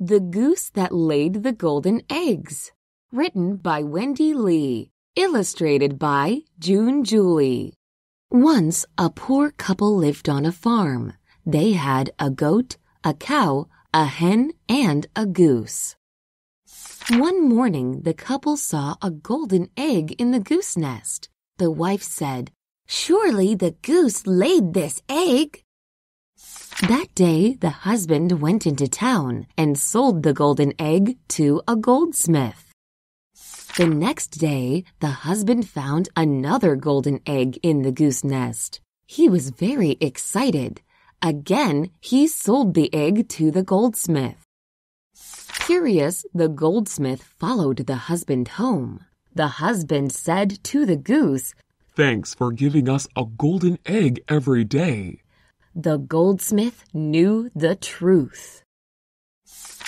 The Goose That Laid the Golden Eggs, written by Wendy Lee, illustrated by June Julie. Once a poor couple lived on a farm. They had a goat, a cow, a hen, and a goose. One morning, the couple saw a golden egg in the goose nest. The wife said, Surely the goose laid this egg. That day, the husband went into town and sold the golden egg to a goldsmith. The next day, the husband found another golden egg in the goose nest. He was very excited. Again, he sold the egg to the goldsmith. Curious, the goldsmith followed the husband home. The husband said to the goose, Thanks for giving us a golden egg every day the goldsmith knew the truth.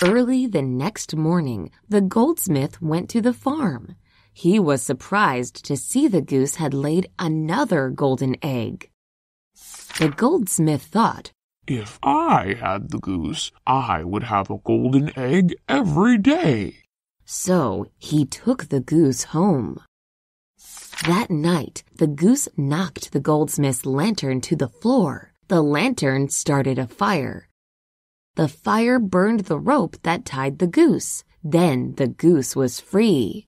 Early the next morning, the goldsmith went to the farm. He was surprised to see the goose had laid another golden egg. The goldsmith thought, If I had the goose, I would have a golden egg every day. So he took the goose home. That night, the goose knocked the goldsmith's lantern to the floor. The lantern started a fire. The fire burned the rope that tied the goose. Then the goose was free.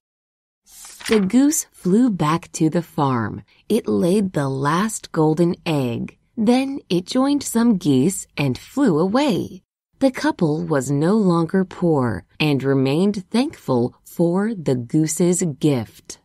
The goose flew back to the farm. It laid the last golden egg. Then it joined some geese and flew away. The couple was no longer poor and remained thankful for the goose's gift.